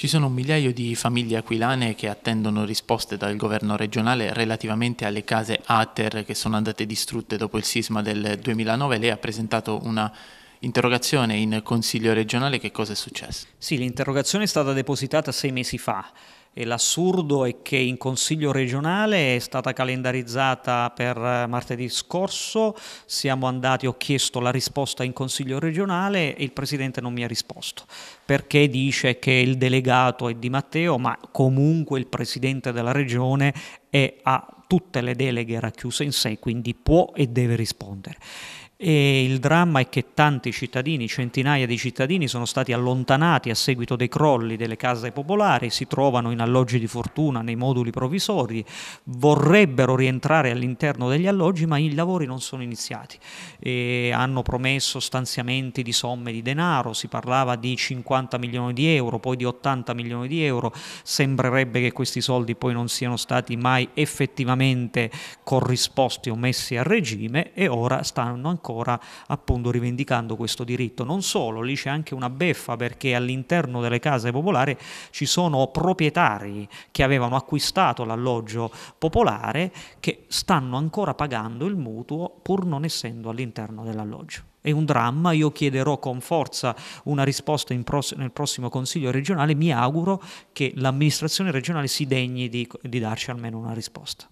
Ci sono un migliaio di famiglie aquilane che attendono risposte dal governo regionale relativamente alle case ATER che sono andate distrutte dopo il sisma del 2009. Lei ha presentato una interrogazione in Consiglio regionale, che cosa è successo? Sì, l'interrogazione è stata depositata sei mesi fa e l'assurdo è che in Consiglio regionale è stata calendarizzata per eh, martedì scorso, siamo andati, ho chiesto la risposta in Consiglio regionale e il Presidente non mi ha risposto perché dice che il delegato è di Matteo, ma comunque il Presidente della Regione è a tutte le deleghe racchiuse in sé, quindi può e deve rispondere e il dramma è che tanti cittadini, centinaia di cittadini, sono stati allontanati a seguito dei crolli delle case popolari, si trovano in alloggi di fortuna, nei moduli provvisori, vorrebbero rientrare all'interno degli alloggi ma i lavori non sono iniziati. E hanno promesso stanziamenti di somme di denaro, si parlava di 50 milioni di euro, poi di 80 milioni di euro, sembrerebbe che questi soldi poi non siano stati mai effettivamente corrisposti o messi a regime e ora stanno ancora ancora appunto rivendicando questo diritto. Non solo, lì c'è anche una beffa perché all'interno delle case popolari ci sono proprietari che avevano acquistato l'alloggio popolare che stanno ancora pagando il mutuo pur non essendo all'interno dell'alloggio. È un dramma, io chiederò con forza una risposta pros- nel prossimo Consiglio regionale, mi auguro che l'amministrazione regionale si degni di, di darci almeno una risposta.